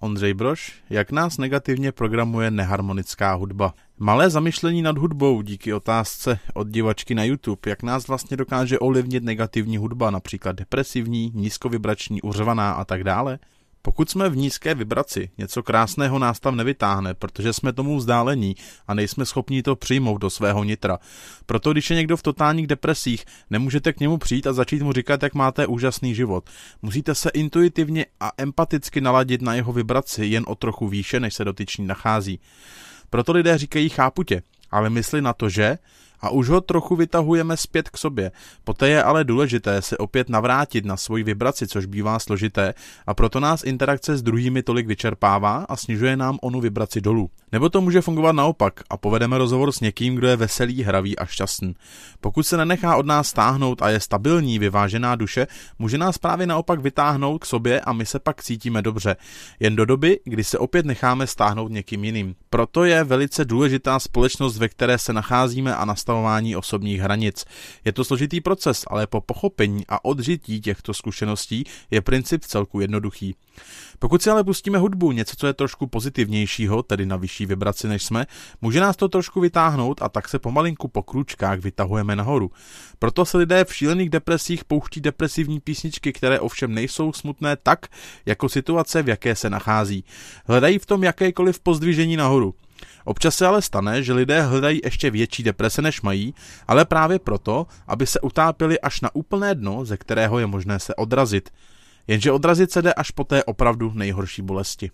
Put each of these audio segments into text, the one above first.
Ondřej Broš, jak nás negativně programuje neharmonická hudba. Malé zamyšlení nad hudbou díky otázce od divačky na YouTube, jak nás vlastně dokáže ovlivnit negativní hudba, například depresivní, nízkovibrační, uřvaná a tak dále. Pokud jsme v nízké vibraci, něco krásného nás tam nevytáhne, protože jsme tomu vzdálení a nejsme schopni to přijmout do svého nitra. Proto když je někdo v totálních depresích, nemůžete k němu přijít a začít mu říkat, jak máte úžasný život. Musíte se intuitivně a empaticky naladit na jeho vibraci jen o trochu výše, než se dotyčný nachází. Proto lidé říkají chápu tě, ale mysli na to, že a už ho trochu vytahujeme zpět k sobě. Poté je ale důležité se opět navrátit na svoji vibraci, což bývá složité a proto nás interakce s druhými tolik vyčerpává a snižuje nám onu vibraci dolů. Nebo to může fungovat naopak a povedeme rozhovor s někým, kdo je veselý, hravý a šťastný. Pokud se nenechá od nás stáhnout a je stabilní, vyvážená duše, může nás právě naopak vytáhnout k sobě a my se pak cítíme dobře. Jen do doby, kdy se opět necháme stáhnout někým jiným. Proto je velice důležitá společnost, ve které se nacházíme a nastavování osobních hranic. Je to složitý proces, ale po pochopení a odžití těchto zkušeností je princip celku jednoduchý. Pokud si ale pustíme hudbu, něco, co je trošku pozitivnějšího, tedy na vyšší vibraci než jsme, může nás to trošku vytáhnout a tak se pomalinku po kručkách vytahujeme nahoru. Proto se lidé v šílených depresích pouští depresivní písničky, které ovšem nejsou smutné tak, jako situace, v jaké se nachází. Hledají v tom jakékoliv pozdvižení nahoru. Občas se ale stane, že lidé hledají ještě větší deprese, než mají, ale právě proto, aby se utápili až na úplné dno, ze kterého je možné se odrazit. Jenže odrazit se jde až po té opravdu nejhorší bolesti.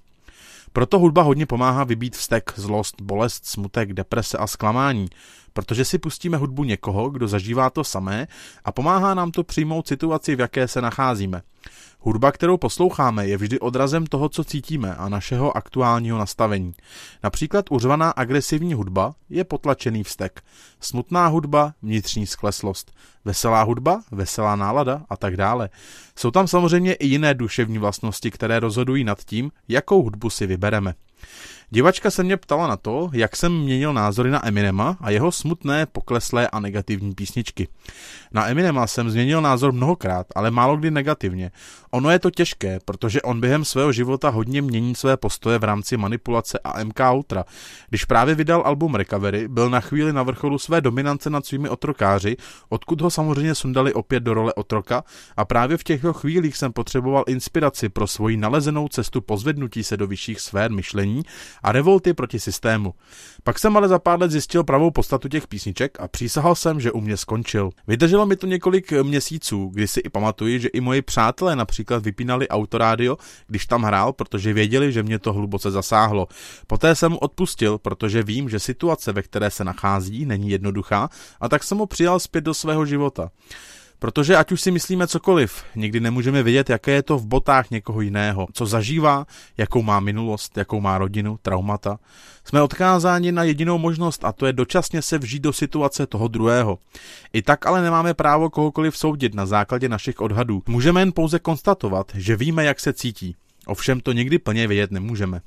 Proto hudba hodně pomáhá vybít vztek, zlost, bolest, smutek, deprese a zklamání protože si pustíme hudbu někoho, kdo zažívá to samé a pomáhá nám to přijmout situaci, v jaké se nacházíme. Hudba, kterou posloucháme, je vždy odrazem toho, co cítíme a našeho aktuálního nastavení. Například uřvaná agresivní hudba je potlačený vztek, smutná hudba vnitřní skleslost, veselá hudba, veselá nálada a tak dále. Jsou tam samozřejmě i jiné duševní vlastnosti, které rozhodují nad tím, jakou hudbu si vybereme. Divačka se mě ptala na to, jak jsem měnil názory na Eminema a jeho smutné, pokleslé a negativní písničky. Na Eminema jsem změnil názor mnohokrát, ale málo kdy negativně. Ono je to těžké, protože on během svého života hodně mění své postoje v rámci manipulace a MK Ultra. Když právě vydal album Recovery, byl na chvíli na vrcholu své dominance nad svými otrokáři, odkud ho samozřejmě sundali opět do role otroka a právě v těchto chvílích jsem potřeboval inspiraci pro svoji nalezenou cestu pozvednutí se do vyšších sfér myšlení a revolty proti systému. Pak jsem ale za pár let zjistil pravou podstatu těch písniček a přísahal jsem, že u mě skončil. Vydrželo mi to několik eh, měsíců, kdy si i pamatuji, že i moji přátelé například vypínali autorádio, když tam hrál, protože věděli, že mě to hluboce zasáhlo. Poté jsem mu odpustil, protože vím, že situace, ve které se nachází, není jednoduchá a tak jsem ho přijal zpět do svého života. Protože ať už si myslíme cokoliv, nikdy nemůžeme vědět, jaké je to v botách někoho jiného, co zažívá, jakou má minulost, jakou má rodinu, traumata. Jsme odkázáni na jedinou možnost a to je dočasně se vžít do situace toho druhého. I tak ale nemáme právo kohokoliv soudit na základě našich odhadů. Můžeme jen pouze konstatovat, že víme, jak se cítí. Ovšem to nikdy plně vědět nemůžeme.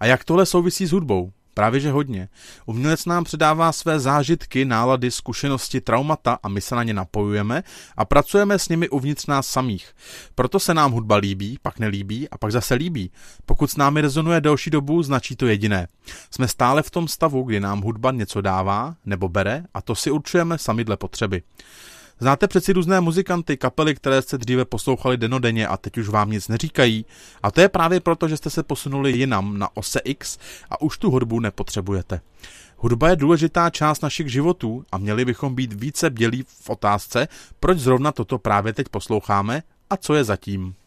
A jak tohle souvisí s hudbou? Právě že hodně. Umělec nám předává své zážitky, nálady, zkušenosti, traumata a my se na ně napojujeme a pracujeme s nimi uvnitř nás samých. Proto se nám hudba líbí, pak nelíbí a pak zase líbí. Pokud s námi rezonuje delší dobu, značí to jediné. Jsme stále v tom stavu, kdy nám hudba něco dává nebo bere a to si určujeme sami dle potřeby. Znáte přeci různé muzikanty, kapely, které jste dříve poslouchali denodenně a teď už vám nic neříkají. A to je právě proto, že jste se posunuli jinam na ose X a už tu hudbu nepotřebujete. Hudba je důležitá část našich životů a měli bychom být více bdělí v otázce, proč zrovna toto právě teď posloucháme a co je zatím.